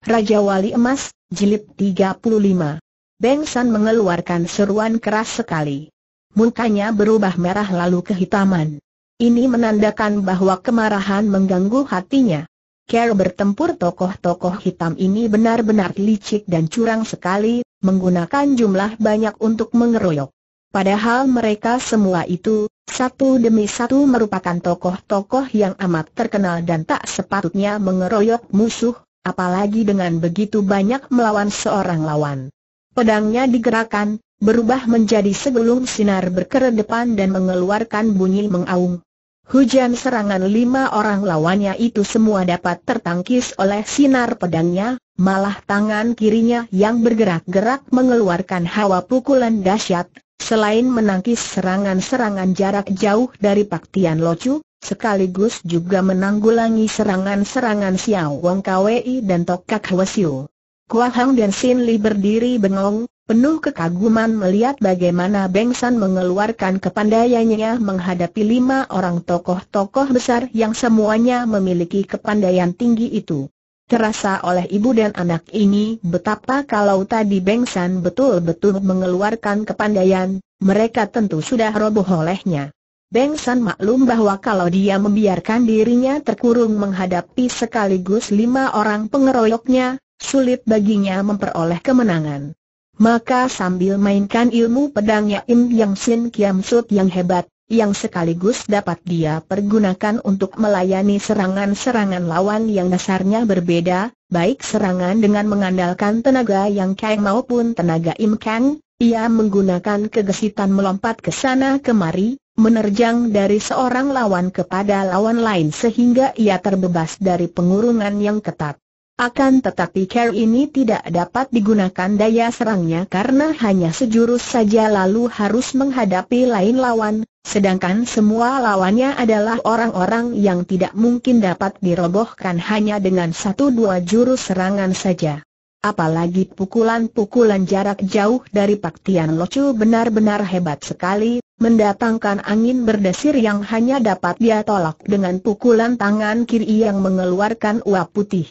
Raja Wali Emas, Jilid 35. Beng San mengeluarkan seruan keras sekali. Mukanya berubah merah lalu kehitaman. Ini menandakan bahwa kemarahan mengganggu hatinya. Care bertempur tokoh-tokoh hitam ini benar-benar licik dan curang sekali, menggunakan jumlah banyak untuk mengeroyok. Padahal mereka semua itu, satu demi satu merupakan tokoh-tokoh yang amat terkenal dan tak sepatutnya mengeroyok musuh, apalagi dengan begitu banyak melawan seorang lawan. Pedangnya digerakkan, berubah menjadi segulung sinar berkeredepan dan mengeluarkan bunyi mengaung. Hujan serangan lima orang lawannya itu semua dapat tertangkis oleh sinar pedangnya, malah tangan kirinya yang bergerak-gerak mengeluarkan hawa pukulan dahsyat, selain menangkis serangan-serangan jarak jauh dari Paktian Locu, sekaligus juga menanggulangi serangan-serangan Xiao Wang Kwei dan Tokak Hwasio. Kua Hang dan Sin Li berdiri bengong, penuh kekaguman melihat bagaimana Beng San mengeluarkan kepandaiannya menghadapi lima orang tokoh-tokoh besar yang semuanya memiliki kepandaian tinggi itu. Terasa oleh ibu dan anak ini betapa kalau tadi Beng San betul-betul mengeluarkan kepandaian, mereka tentu sudah roboh olehnya. Beng San maklum bahwa kalau dia membiarkan dirinya terkurung menghadapi sekaligus lima orang pengeroyoknya, sulit baginya memperoleh kemenangan. Maka sambil mainkan ilmu pedangnya Im Yang Sin Kiam Sut yang hebat, yang sekaligus dapat dia pergunakan untuk melayani serangan-serangan lawan yang dasarnya berbeda, baik serangan dengan mengandalkan tenaga Yang Kang maupun tenaga Im Kang, ia menggunakan kegesitan melompat ke sana kemari, menerjang dari seorang lawan kepada lawan lain sehingga ia terbebas dari pengurungan yang ketat. Akan tetapi care ini tidak dapat digunakan daya serangnya karena hanya sejurus saja lalu harus menghadapi lain lawan, sedangkan semua lawannya adalah orang-orang yang tidak mungkin dapat dirobohkan hanya dengan satu dua jurus serangan saja. Apalagi pukulan-pukulan jarak jauh dari Paktian Locu benar-benar hebat sekali, mendatangkan angin berdesir yang hanya dapat dia tolak dengan pukulan tangan kiri yang mengeluarkan uap putih.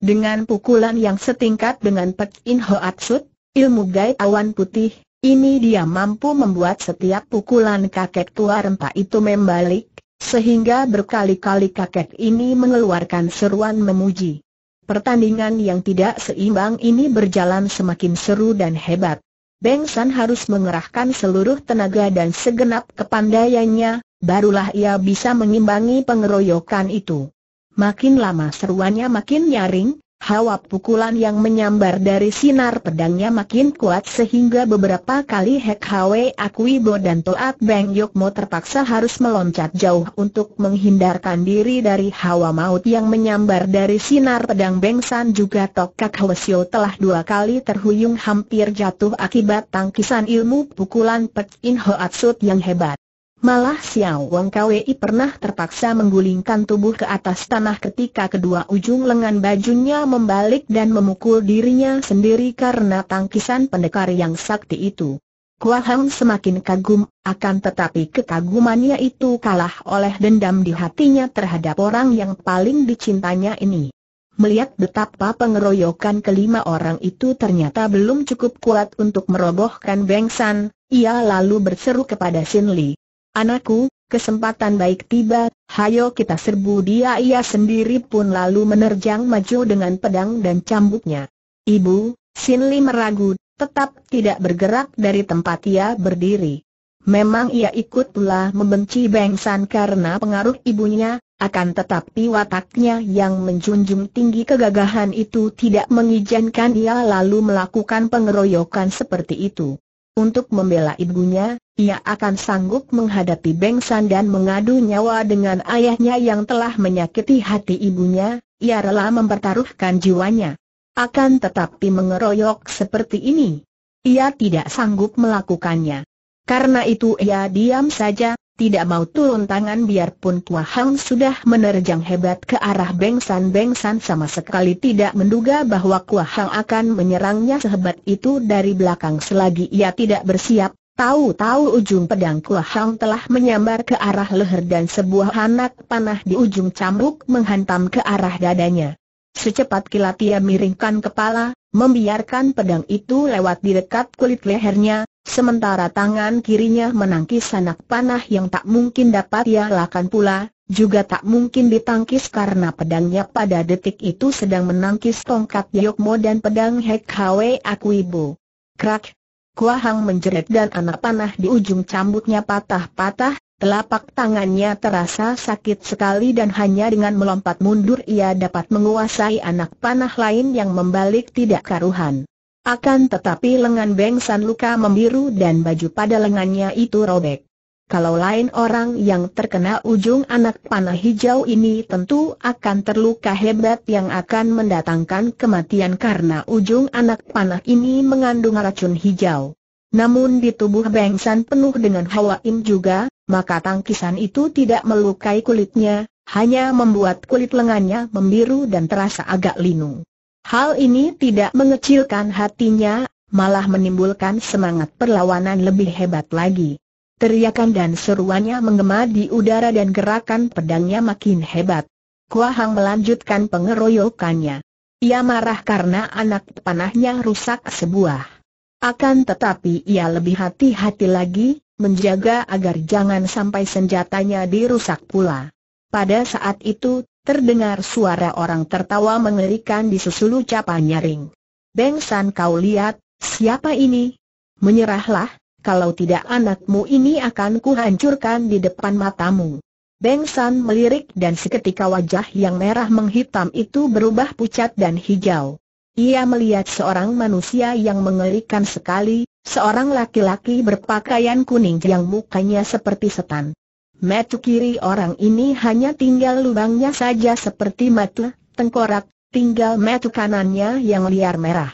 Dengan pukulan yang setingkat dengan Pek In Hoat Sut, ilmu gai awan putih, ini dia mampu membuat setiap pukulan kakek tua rempah itu membalik, sehingga berkali-kali kakek ini mengeluarkan seruan memuji. Pertandingan yang tidak seimbang ini berjalan semakin seru dan hebat. Beng San harus mengerahkan seluruh tenaga dan segenap kepandaiannya, barulah ia bisa mengimbangi pengeroyokan itu. Makin lama seruannya makin nyaring, Hawa pukulan yang menyambar dari sinar pedangnya makin kuat sehingga beberapa kali Hek Hwe Akuibo dan Toat Beng Yokmo terpaksa harus meloncat jauh untuk menghindarkan diri dari hawa maut yang menyambar dari sinar pedang Beng San juga Tokak Hwesio telah dua kali terhuyung hampir jatuh akibat tangkisan ilmu pukulan Pek In Hoat Sut yang hebat. Malah Xiao Wang Kwei pernah terpaksa menggulingkan tubuh ke atas tanah ketika kedua ujung lengan bajunya membalik dan memukul dirinya sendiri karena tangkisan pendekar yang sakti itu. Kua Hang semakin kagum, akan tetapi kekagumannya itu kalah oleh dendam di hatinya terhadap orang yang paling dicintanya ini. Melihat betapa pengeroyokan kelima orang itu ternyata belum cukup kuat untuk merobohkan Beng San, ia lalu berseru kepada Sin Li. Anakku, kesempatan baik tiba, hayo kita serbu dia ia sendiri pun lalu menerjang maju dengan pedang dan cambuknya. Ibu, Sinli meragu, tetap tidak bergerak dari tempat ia berdiri. Memang ia ikut pula membenci Beng San karena pengaruh ibunya, akan tetapi wataknya yang menjunjung tinggi kegagahan itu tidak mengizinkan ia lalu melakukan pengeroyokan seperti itu. Untuk membela ibunya, ia akan sanggup menghadapi Bengsan dan mengadu nyawa dengan ayahnya yang telah menyakiti hati ibunya, ia rela mempertaruhkan jiwanya. Akan tetapi mengeroyok seperti ini. Ia tidak sanggup melakukannya. Karena itu ia diam saja, tidak mau turun tangan biarpun Tua Hang sudah menerjang hebat ke arah Bengsan Bengsan sama sekali tidak menduga bahwa Tua Hang akan menyerangnya sehebat itu dari belakang selagi ia tidak bersiap. Tahu-tahu ujung pedang Tua Hang telah menyambar ke arah leher dan sebuah anak panah di ujung cambuk menghantam ke arah dadanya. Secepat kilat ia miringkan kepala, membiarkan pedang itu lewat di dekat kulit lehernya, Sementara tangan kirinya menangkis anak panah yang tak mungkin dapat ia lakukan pula, juga tak mungkin ditangkis karena pedangnya pada detik itu sedang menangkis tongkat Yokmo dan pedang Hek Hwe Akuibo. Krak! Kuahang menjerit dan anak panah di ujung cambuknya patah-patah, telapak tangannya terasa sakit sekali dan hanya dengan melompat mundur ia dapat menguasai anak panah lain yang membalik tidak karuhan. Akan tetapi lengan bengsan luka membiru dan baju pada lengannya itu robek. Kalau lain orang yang terkena ujung anak panah hijau ini tentu akan terluka hebat yang akan mendatangkan kematian karena ujung anak panah ini mengandung racun hijau. Namun di tubuh Bengsan penuh dengan hawa im juga, maka tangkisan itu tidak melukai kulitnya, hanya membuat kulit lengannya membiru dan terasa agak linu. Hal ini tidak mengecilkan hatinya, malah menimbulkan semangat perlawanan lebih hebat lagi. Teriakan dan seruannya menggema di udara dan gerakan pedangnya makin hebat. Kuahang melanjutkan pengeroyokannya. Ia marah karena anak panahnya rusak sebuah. Akan tetapi ia lebih hati-hati lagi, menjaga agar jangan sampai senjatanya dirusak pula. Pada saat itu, terdengar suara orang tertawa mengerikan di susul ucapan nyaring. Beng San kau lihat, siapa ini? Menyerahlah, kalau tidak anakmu ini akan kuhancurkan di depan matamu. Beng San melirik dan seketika wajah yang merah menghitam itu berubah pucat dan hijau. Ia melihat seorang manusia yang mengerikan sekali, seorang laki-laki berpakaian kuning yang mukanya seperti setan. Mata kiri orang ini hanya tinggal lubangnya saja seperti mata tengkorak, tinggal mata kanannya yang liar merah.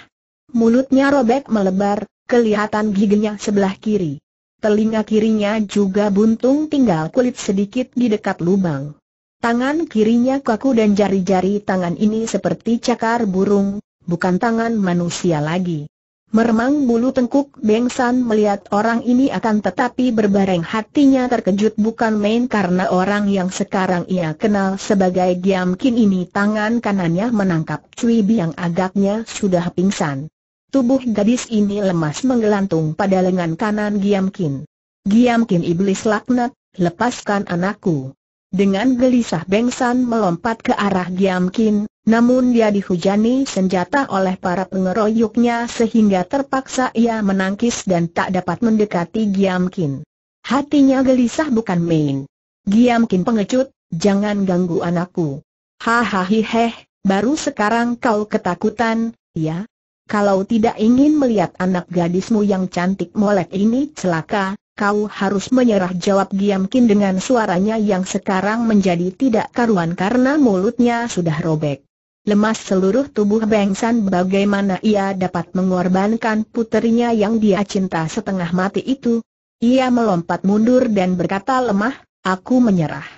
Mulutnya robek melebar, kelihatan giginya sebelah kiri. Telinga kirinya juga buntung tinggal kulit sedikit di dekat lubang. Tangan kirinya kaku dan jari-jari tangan ini seperti cakar burung, bukan tangan manusia lagi. Meremang bulu tengkuk Beng San melihat orang ini akan tetapi berbareng hatinya terkejut bukan main karena orang yang sekarang ia kenal sebagai Giam Kin ini tangan kanannya menangkap Cui Biang agaknya sudah pingsan. Tubuh gadis ini lemas menggelantung pada lengan kanan Giam Kin. Giam Kin iblis laknat, lepaskan anakku. Dengan gelisah San melompat ke arah Giam Kin, namun dia dihujani senjata oleh para pengeroyoknya sehingga terpaksa ia menangkis dan tak dapat mendekati Giam Kin. Hatinya gelisah bukan main. Giam Kin pengecut, jangan ganggu anakku. Hahahiheh, baru sekarang kau ketakutan, ya? Kalau tidak ingin melihat anak gadismu yang cantik molek ini celaka, kau harus menyerah jawab Giam Kin dengan suaranya yang sekarang menjadi tidak karuan karena mulutnya sudah robek. Lemas seluruh tubuh Beng San bagaimana ia dapat mengorbankan puterinya yang dia cinta setengah mati itu. Ia melompat mundur dan berkata lemah, aku menyerah.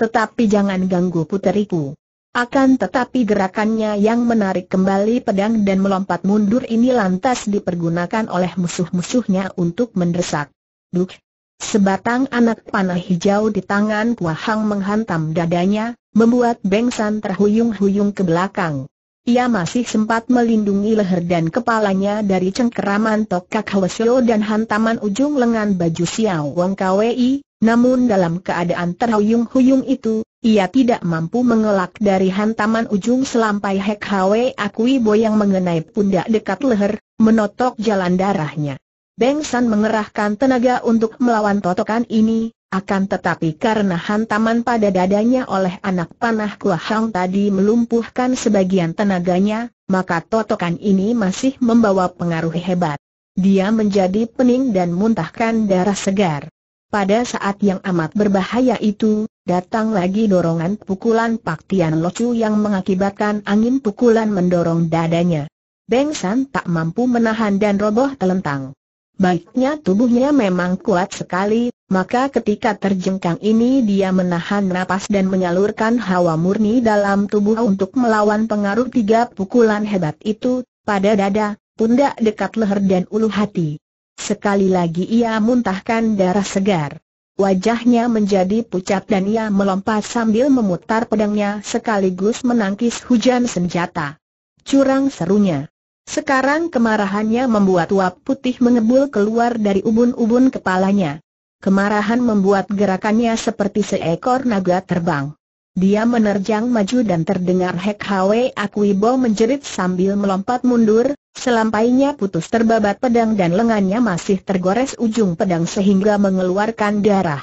Tetapi jangan ganggu puteriku. Akan tetapi gerakannya yang menarik kembali pedang dan melompat mundur ini lantas dipergunakan oleh musuh-musuhnya untuk mendesak. Buk! Sebatang anak panah hijau di tangan Wahang menghantam dadanya, membuat Beng San terhuyung-huyung ke belakang. Ia masih sempat melindungi leher dan kepalanya dari cengkeraman tokak Hwasyo dan hantaman ujung lengan baju Xiao Wong Kwei, namun dalam keadaan terhuyung-huyung itu, ia tidak mampu mengelak dari hantaman ujung selampai Hek Hwe Akui Boyang mengenai pundak dekat leher, menotok jalan darahnya. Beng San mengerahkan tenaga untuk melawan totokan ini, akan tetapi karena hantaman pada dadanya oleh anak panah Kua Hang tadi melumpuhkan sebagian tenaganya, maka totokan ini masih membawa pengaruh hebat. Dia menjadi pening dan muntahkan darah segar. Pada saat yang amat berbahaya itu, datang lagi dorongan pukulan Pak Tian Locu yang mengakibatkan angin pukulan mendorong dadanya. Beng San tak mampu menahan dan roboh telentang. Baiknya tubuhnya memang kuat sekali, maka ketika terjengkang ini dia menahan napas dan menyalurkan hawa murni dalam tubuh untuk melawan pengaruh tiga pukulan hebat itu, pada dada, pundak dekat leher dan ulu hati. Sekali lagi ia muntahkan darah segar. Wajahnya menjadi pucat dan ia melompat sambil memutar pedangnya sekaligus menangkis hujan senjata. Curang serunya. Sekarang kemarahannya membuat uap putih mengebul keluar dari ubun-ubun kepalanya. Kemarahan membuat gerakannya seperti seekor naga terbang. Dia menerjang maju dan terdengar Hek Hwe Akuibo menjerit sambil melompat mundur, selampainya putus terbabat pedang dan lengannya masih tergores ujung pedang sehingga mengeluarkan darah.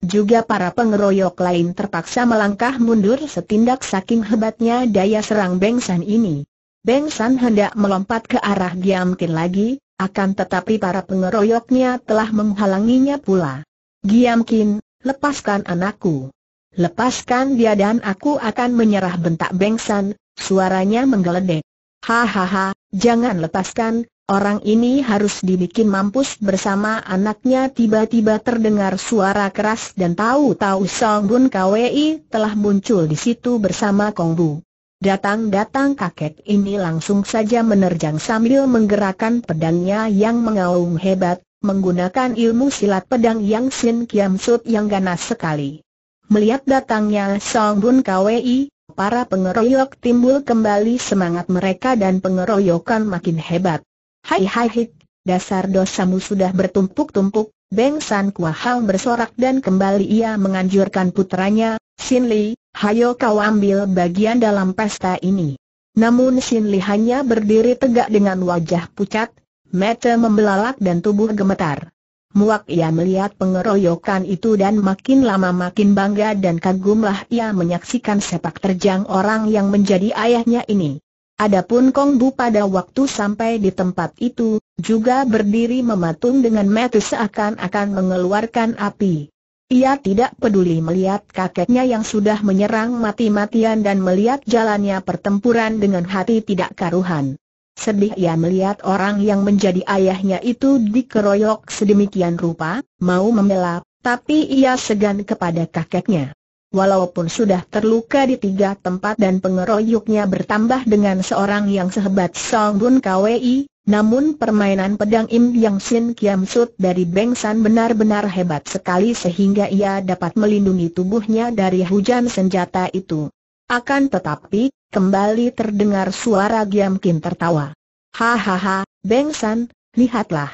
Juga para pengeroyok lain terpaksa melangkah mundur setindak saking hebatnya daya serang Beng ini. Beng San hendak melompat ke arah Giamkin lagi, akan tetapi para pengeroyoknya telah menghalanginya pula. Giamkin, lepaskan anakku. Lepaskan dia dan aku akan menyerah bentak Beng San, suaranya menggeledek. Hahaha, jangan lepaskan, Orang ini harus dibikin mampus bersama anaknya tiba-tiba terdengar suara keras dan tahu-tahu Song Bun KWI telah muncul di situ bersama Kong Bu. Datang-datang kakek ini langsung saja menerjang sambil menggerakkan pedangnya yang mengaung hebat, menggunakan ilmu silat pedang yang Sin Kiam Sut yang ganas sekali. Melihat datangnya Song Bun Kwei, para pengeroyok timbul kembali semangat mereka dan pengeroyokan makin hebat. Hai hai hik, dasar dosamu sudah bertumpuk-tumpuk, Beng San Kwa Hang bersorak dan kembali ia menganjurkan putranya, Sin Li, hayo kau ambil bagian dalam pesta ini. Namun Sin Li hanya berdiri tegak dengan wajah pucat, mata membelalak dan tubuh gemetar. Muak ia melihat pengeroyokan itu dan makin lama makin bangga dan kagumlah ia menyaksikan sepak terjang orang yang menjadi ayahnya ini. Adapun Kong Bu pada waktu sampai di tempat itu, juga berdiri mematung dengan mata seakan-akan mengeluarkan api. Ia tidak peduli melihat kakeknya yang sudah menyerang mati-matian dan melihat jalannya pertempuran dengan hati tidak karuhan. Sedih ia melihat orang yang menjadi ayahnya itu dikeroyok sedemikian rupa, mau membela, tapi ia segan kepada kakeknya. Walaupun sudah terluka di tiga tempat dan pengeroyoknya bertambah dengan seorang yang sehebat Song Bun Kwi, namun permainan pedang Im Yang Sin Kiam Sut dari Beng San benar-benar hebat sekali sehingga ia dapat melindungi tubuhnya dari hujan senjata itu. Akan tetapi, kembali terdengar suara Giam Kim tertawa. Hahaha, Beng San, lihatlah.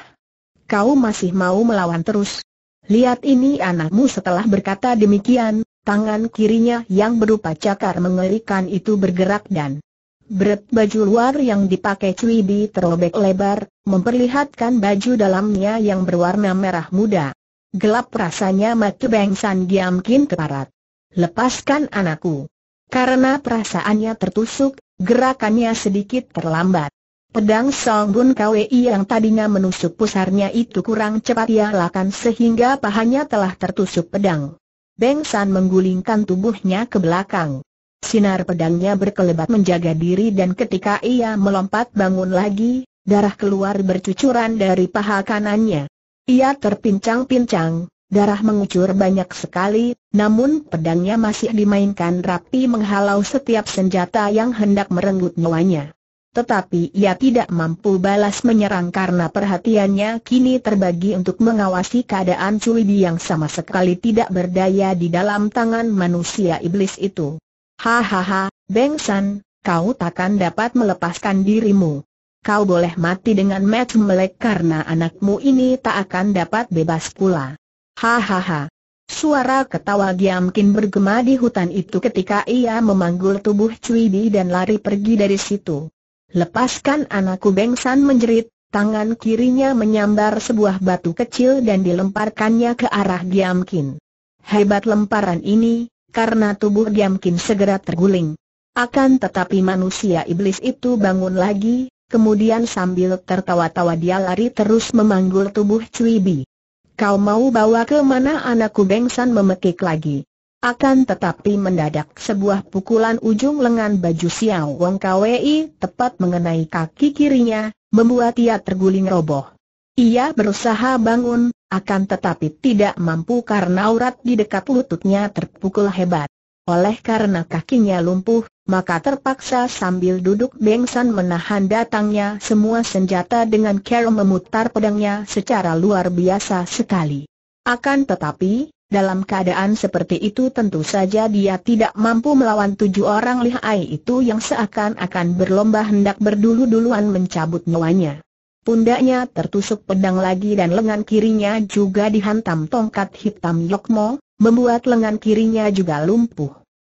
Kau masih mau melawan terus. Lihat ini anakmu setelah berkata demikian, tangan kirinya yang berupa cakar mengerikan itu bergerak dan Beret baju luar yang dipakai Cui Bi terobek lebar, memperlihatkan baju dalamnya yang berwarna merah muda. Gelap rasanya mata Beng San diamkin keparat. Lepaskan anakku. Karena perasaannya tertusuk, gerakannya sedikit terlambat. Pedang Song Bun Kwei yang tadinya menusuk pusarnya itu kurang cepat ia lakukan sehingga pahanya telah tertusuk pedang. Beng San menggulingkan tubuhnya ke belakang. Sinar pedangnya berkelebat menjaga diri dan ketika ia melompat bangun lagi, darah keluar bercucuran dari paha kanannya. Ia terpincang-pincang, darah mengucur banyak sekali, namun pedangnya masih dimainkan rapi menghalau setiap senjata yang hendak merenggut nyawanya. Tetapi ia tidak mampu balas menyerang karena perhatiannya kini terbagi untuk mengawasi keadaan Cui yang sama sekali tidak berdaya di dalam tangan manusia iblis itu. Hahaha, Beng San, kau takkan dapat melepaskan dirimu. Kau boleh mati dengan match melek karena anakmu ini tak akan dapat bebas pula. Hahaha. Suara ketawa Giamkin bergema di hutan itu ketika ia memanggul tubuh Cui Bi dan lari pergi dari situ. Lepaskan anakku Beng San menjerit, tangan kirinya menyambar sebuah batu kecil dan dilemparkannya ke arah Giamkin. Hebat lemparan ini, karena tubuh Giamkin segera terguling. Akan tetapi manusia iblis itu bangun lagi, kemudian sambil tertawa-tawa dia lari terus memanggul tubuh Cui Bi. Kau mau bawa ke mana anakku Bengsan memekik lagi. Akan tetapi mendadak sebuah pukulan ujung lengan baju Xiao Wong Kwei tepat mengenai kaki kirinya, membuat ia terguling roboh. Ia berusaha bangun, akan tetapi tidak mampu karena urat di dekat lututnya terpukul hebat. Oleh karena kakinya lumpuh, maka terpaksa sambil duduk Bengsan menahan datangnya semua senjata dengan cara memutar pedangnya secara luar biasa sekali. Akan tetapi, dalam keadaan seperti itu tentu saja dia tidak mampu melawan tujuh orang lihai itu yang seakan-akan berlomba hendak berdulu-duluan mencabut nyawanya. Pundaknya tertusuk pedang lagi dan lengan kirinya juga dihantam tongkat hitam Lokmo, membuat lengan kirinya juga lumpuh.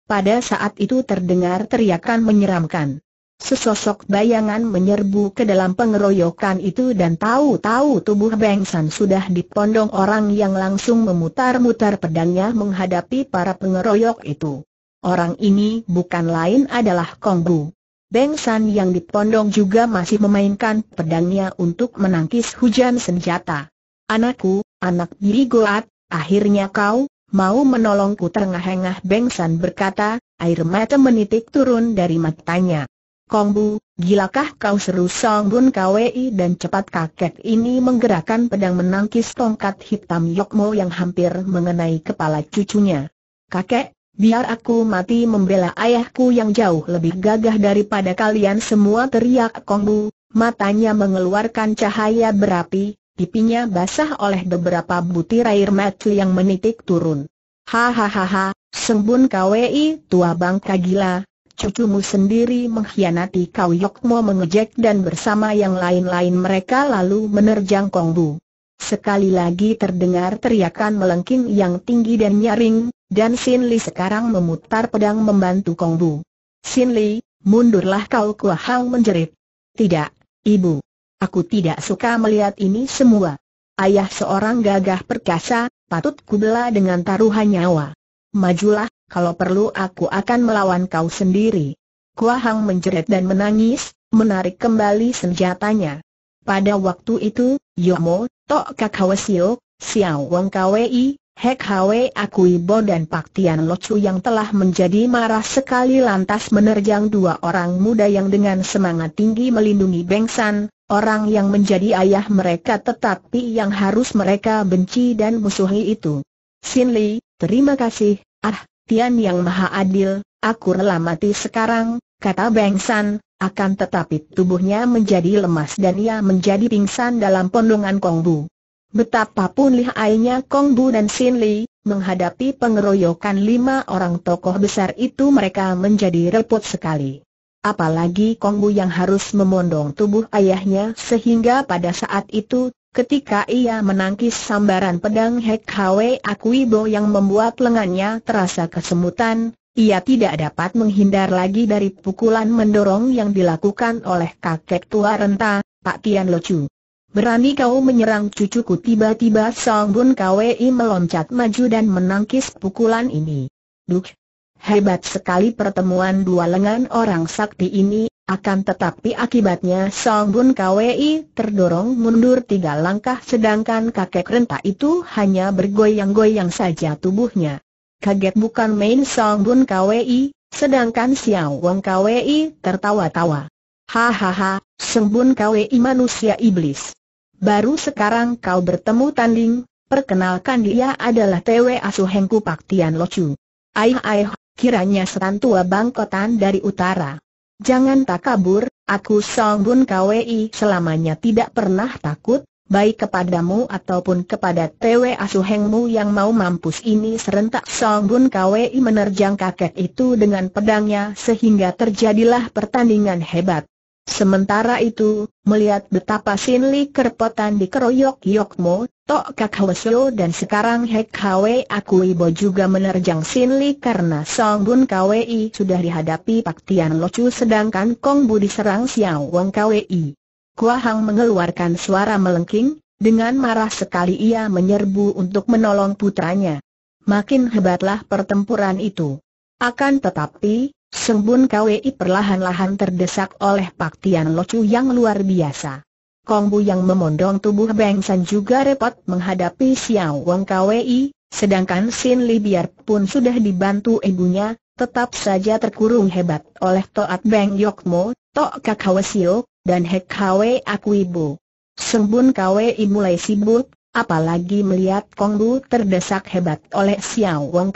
Pada saat itu terdengar teriakan menyeramkan. Sesosok bayangan menyerbu ke dalam pengeroyokan itu dan tahu-tahu tubuh Beng sudah dipondong orang yang langsung memutar-mutar pedangnya menghadapi para pengeroyok itu. Orang ini bukan lain adalah Kongbu. Beng San yang dipondong juga masih memainkan pedangnya untuk menangkis hujan senjata. Anakku, anak diri Goat, akhirnya kau, mau menolongku terengah-engah Beng San berkata, air mata menitik turun dari matanya. Kongbu, gilakah kau seru Song Bun Kwei dan cepat kakek ini menggerakkan pedang menangkis tongkat hitam Yokmo yang hampir mengenai kepala cucunya. Kakek, Biar aku mati membela ayahku yang jauh lebih gagah daripada kalian semua teriak Kongbu, matanya mengeluarkan cahaya berapi, pipinya basah oleh beberapa butir air mati yang menitik turun. Hahaha, sembun KWI tua bangka gila, cucumu sendiri mengkhianati kau Yokmo mengejek dan bersama yang lain-lain mereka lalu menerjang Kongbu. Sekali lagi terdengar teriakan melengking yang tinggi dan nyaring, dan Sin Li sekarang memutar pedang membantu Kong Bu. Sin Li, mundurlah kau Kua Hang menjerit. Tidak, Ibu. Aku tidak suka melihat ini semua. Ayah seorang gagah perkasa, patut kubela dengan taruhan nyawa. Majulah, kalau perlu aku akan melawan kau sendiri. Kua Hang menjerit dan menangis, menarik kembali senjatanya. Pada waktu itu, Yomo, Tok Kakawesio, Xiao Wong Kwei, Hek Hwe Akuibo dan Pak Tian Lotsu yang telah menjadi marah sekali lantas menerjang dua orang muda yang dengan semangat tinggi melindungi San, orang yang menjadi ayah mereka tetapi yang harus mereka benci dan musuhi itu. Sin Li, terima kasih, ah, Tian yang maha adil, aku rela mati sekarang, kata San, akan tetapi tubuhnya menjadi lemas dan ia menjadi pingsan dalam pondongan Kongbu. Betapapun lihainya Kongbu dan Sin Li, menghadapi pengeroyokan lima orang tokoh besar itu mereka menjadi repot sekali. Apalagi Kongbu yang harus memondong tubuh ayahnya sehingga pada saat itu, ketika ia menangkis sambaran pedang Hek Hwe Bo yang membuat lengannya terasa kesemutan, ia tidak dapat menghindar lagi dari pukulan mendorong yang dilakukan oleh kakek tua renta, Pak Tian Lo Chu. Berani kau menyerang cucuku tiba-tiba Song Bun Kwei meloncat maju dan menangkis pukulan ini. Duk! Hebat sekali pertemuan dua lengan orang sakti ini, akan tetapi akibatnya Song Bun Kwei terdorong mundur tiga langkah sedangkan kakek renta itu hanya bergoyang-goyang saja tubuhnya kaget bukan main Song Bun KWI, sedangkan Xiao Wang KWI tertawa-tawa. Hahaha, Sembun KWI manusia iblis. Baru sekarang kau bertemu tanding, perkenalkan dia adalah TW Asu Hengku Pak Tian Lo Chu. Aih aih, kiranya setan tua bangkotan dari utara. Jangan tak kabur, aku Song Bun KWI selamanya tidak pernah takut, baik kepadamu ataupun kepada TW Asuhengmu yang mau mampus ini serentak Song Bun Kwei menerjang kakek itu dengan pedangnya sehingga terjadilah pertandingan hebat. Sementara itu, melihat betapa Sin Li kerpotan dikeroyok Yokmo, Tok Kak Hwesyo dan sekarang Hek Hwe Akuibo juga menerjang Sin Li karena Song Bun Kwei sudah dihadapi Pak Tian Locu sedangkan Kong Bu diserang Xiao Wong Kwei. Kua Hang mengeluarkan suara melengking, dengan marah sekali ia menyerbu untuk menolong putranya. Makin hebatlah pertempuran itu. Akan tetapi, Sembun Kwei perlahan-lahan terdesak oleh paktian locu yang luar biasa. Kong Bu yang memondong tubuh Beng San juga repot menghadapi Xiao Wang Kwei, sedangkan Sin Li biarpun sudah dibantu ibunya, tetap saja terkurung hebat oleh Toat Beng Yokmo, Tok Kakawasio, dan hek Kwe aku ibu. Sembun i mulai sibuk, apalagi melihat Kongbu terdesak hebat oleh Xiao Wong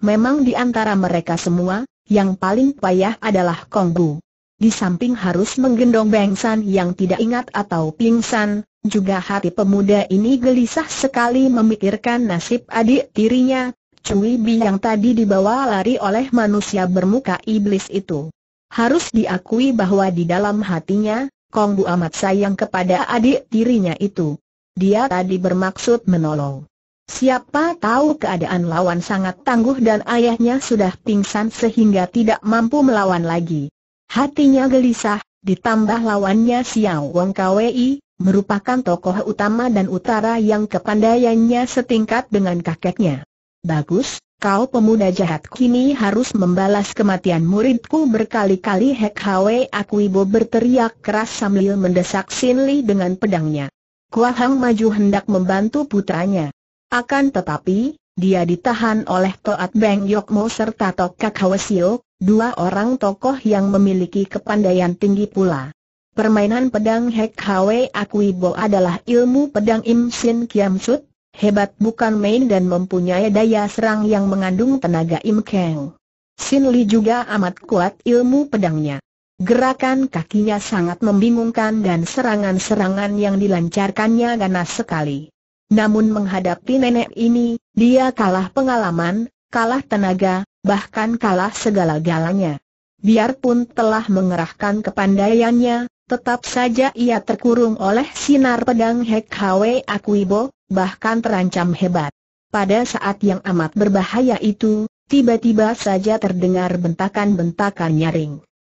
Memang di antara mereka semua, yang paling payah adalah Kongbu. Di samping harus menggendong San yang tidak ingat atau pingsan, juga hati pemuda ini gelisah sekali memikirkan nasib adik tirinya, Cui Bi yang tadi dibawa lari oleh manusia bermuka iblis itu. Harus diakui bahwa di dalam hatinya, Kong Bu amat sayang kepada adik tirinya itu. Dia tadi bermaksud menolong. Siapa tahu keadaan lawan sangat tangguh dan ayahnya sudah pingsan sehingga tidak mampu melawan lagi. Hatinya gelisah, ditambah lawannya Xiao Wong Kwei, merupakan tokoh utama dan utara yang kepandaiannya setingkat dengan kakeknya. Bagus, Kau pemuda jahat kini harus membalas kematian muridku berkali-kali Hek Hwe Akuibo berteriak keras sambil mendesak Sin Li dengan pedangnya. Kua Hang maju hendak membantu putranya. Akan tetapi, dia ditahan oleh Toat Beng Yok Mo serta Tok Kak Hwesio, dua orang tokoh yang memiliki kepandaian tinggi pula. Permainan pedang Hek Hwe Akuibo adalah ilmu pedang Im Sin Kiam Sut, Hebat bukan main dan mempunyai daya serang yang mengandung tenaga Im Kang. Sin Li juga amat kuat ilmu pedangnya. Gerakan kakinya sangat membingungkan dan serangan-serangan yang dilancarkannya ganas sekali. Namun menghadapi nenek ini, dia kalah pengalaman, kalah tenaga, bahkan kalah segala-galanya. Biarpun telah mengerahkan kepandaiannya, tetap saja ia terkurung oleh sinar pedang Hek Hwe Akuibo, bahkan terancam hebat. Pada saat yang amat berbahaya itu, tiba-tiba saja terdengar bentakan-bentakan nyaring.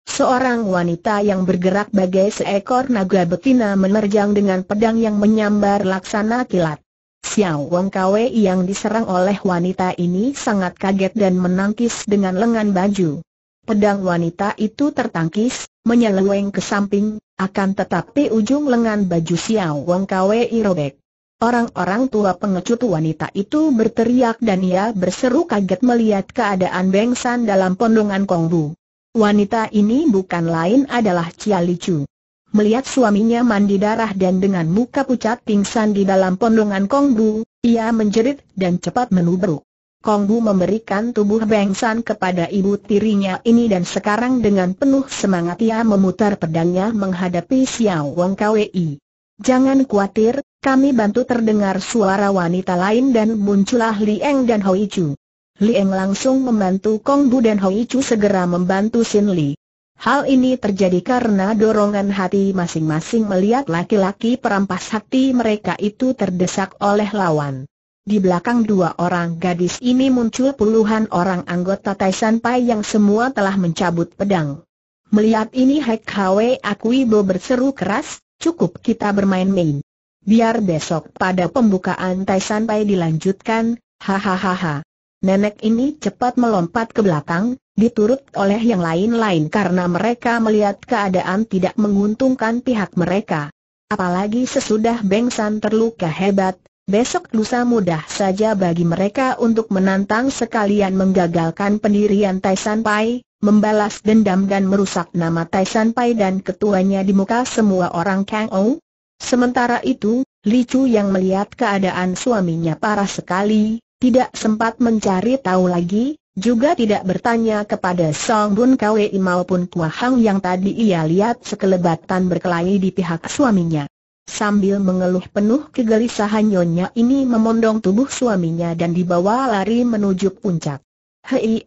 Seorang wanita yang bergerak bagai seekor naga betina menerjang dengan pedang yang menyambar laksana kilat. Xiao Wong Kwe yang diserang oleh wanita ini sangat kaget dan menangkis dengan lengan baju. Pedang wanita itu tertangkis, menyeleweng ke samping, akan tetapi ujung lengan baju Xiao Wong Kwe robek. Orang-orang tua pengecut wanita itu berteriak dan ia berseru kaget melihat keadaan Beng San dalam pondongan Kongbu. Wanita ini bukan lain adalah Cia Licu. Melihat suaminya mandi darah dan dengan muka pucat pingsan di dalam pondongan Kongbu, ia menjerit dan cepat menubruk. Kongbu memberikan tubuh Beng San kepada ibu tirinya ini dan sekarang dengan penuh semangat ia memutar pedangnya menghadapi Xiao Wong Kwei. Jangan khawatir, kami bantu terdengar suara wanita lain dan muncullah Li Lieng dan Hoi Li Lieng langsung membantu Kong Bu dan Hoi Chu segera membantu Sin Li. Hal ini terjadi karena dorongan hati masing-masing melihat laki-laki perampas hati mereka itu terdesak oleh lawan. Di belakang dua orang gadis ini muncul puluhan orang anggota Taisan Pai yang semua telah mencabut pedang. Melihat ini Hek Hwe Akuibo berseru keras, cukup kita bermain-main biar besok pada pembukaan Tai sampai dilanjutkan, hahaha. Nenek ini cepat melompat ke belakang, diturut oleh yang lain-lain karena mereka melihat keadaan tidak menguntungkan pihak mereka. Apalagi sesudah Beng San terluka hebat, besok lusa mudah saja bagi mereka untuk menantang sekalian menggagalkan pendirian Tai Pai membalas dendam dan merusak nama Tai Pai dan ketuanya di muka semua orang Kang Ou, Sementara itu, Li Chu yang melihat keadaan suaminya parah sekali, tidak sempat mencari tahu lagi, juga tidak bertanya kepada Song Bun Kwi maupun Kua Hang yang tadi ia lihat sekelebatan berkelahi di pihak suaminya. Sambil mengeluh penuh kegelisahan nyonya ini memondong tubuh suaminya dan dibawa lari menuju puncak. Hei,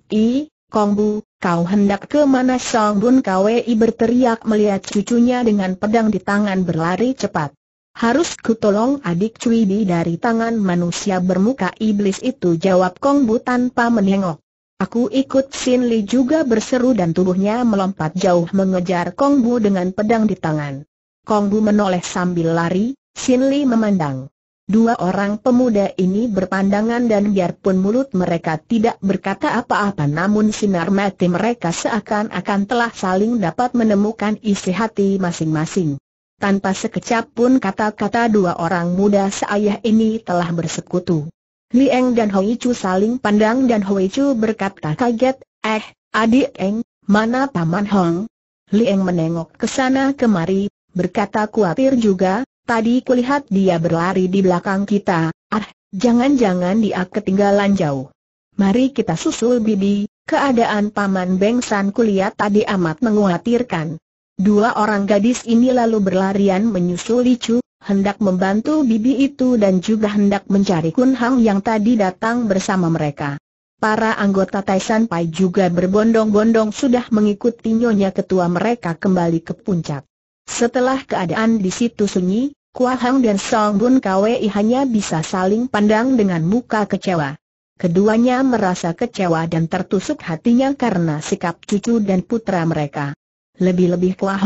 Kong Bu, Kau hendak ke mana Song Bun Kwei berteriak melihat cucunya dengan pedang di tangan berlari cepat. Harus ku tolong adik Di dari tangan manusia bermuka iblis itu jawab Kong Bu tanpa menengok. Aku ikut Sin Li juga berseru dan tubuhnya melompat jauh mengejar Kong Bu dengan pedang di tangan. Kong Bu menoleh sambil lari, Sin Li memandang. Dua orang pemuda ini berpandangan dan biarpun mulut mereka tidak berkata apa-apa namun sinar mati mereka seakan-akan telah saling dapat menemukan isi hati masing-masing. Tanpa sekecap pun kata-kata dua orang muda seayah ini telah bersekutu. Lieng dan Hoi Chu saling pandang dan Hoi Chu berkata kaget, eh, adik Eng, mana Paman Hong? Lieng menengok ke sana kemari, berkata kuatir juga, Tadi kulihat dia berlari di belakang kita, ah, jangan-jangan dia ketinggalan jauh. Mari kita susul Bibi, keadaan Paman Bengsan kulihat tadi amat menguatirkan. Dua orang gadis ini lalu berlarian menyusul Licu, hendak membantu Bibi itu dan juga hendak mencari Kun Hang yang tadi datang bersama mereka. Para anggota Taisan Pai juga berbondong-bondong sudah mengikuti nyonya ketua mereka kembali ke puncak. Setelah keadaan di situ sunyi, Kua dan Song Bun Kwei hanya bisa saling pandang dengan muka kecewa. Keduanya merasa kecewa dan tertusuk hatinya karena sikap cucu dan putra mereka. Lebih-lebih Kua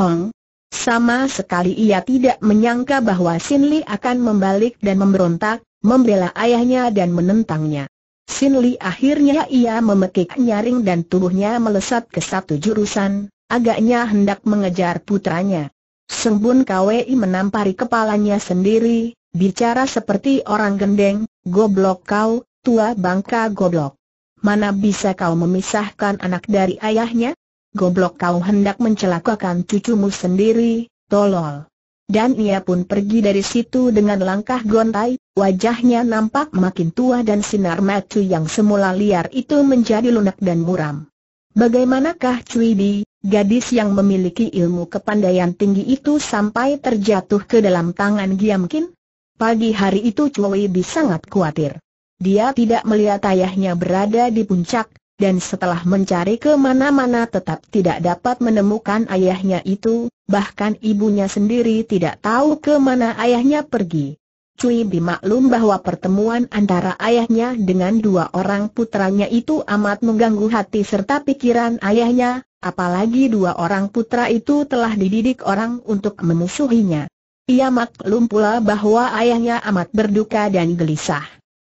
sama sekali ia tidak menyangka bahwa Sin Li akan membalik dan memberontak, membela ayahnya dan menentangnya. Sin Li akhirnya ia memekik nyaring dan tubuhnya melesat ke satu jurusan, agaknya hendak mengejar putranya. Sembun Kwei menampari kepalanya sendiri, bicara seperti orang gendeng, goblok kau, tua bangka goblok. Mana bisa kau memisahkan anak dari ayahnya? Goblok kau hendak mencelakakan cucumu sendiri, tolol. Dan ia pun pergi dari situ dengan langkah gontai, wajahnya nampak makin tua dan sinar mata yang semula liar itu menjadi lunak dan muram. Bagaimanakah Cui Di, Gadis yang memiliki ilmu kepandaian tinggi itu sampai terjatuh ke dalam tangan Giamkin? Pagi hari itu Chloe sangat khawatir. Dia tidak melihat ayahnya berada di puncak, dan setelah mencari ke mana-mana tetap tidak dapat menemukan ayahnya itu, bahkan ibunya sendiri tidak tahu ke mana ayahnya pergi. Cui Bi maklum bahwa pertemuan antara ayahnya dengan dua orang putranya itu amat mengganggu hati serta pikiran ayahnya, Apalagi dua orang putra itu telah dididik orang untuk memusuhinya. Ia maklum pula bahwa ayahnya amat berduka dan gelisah.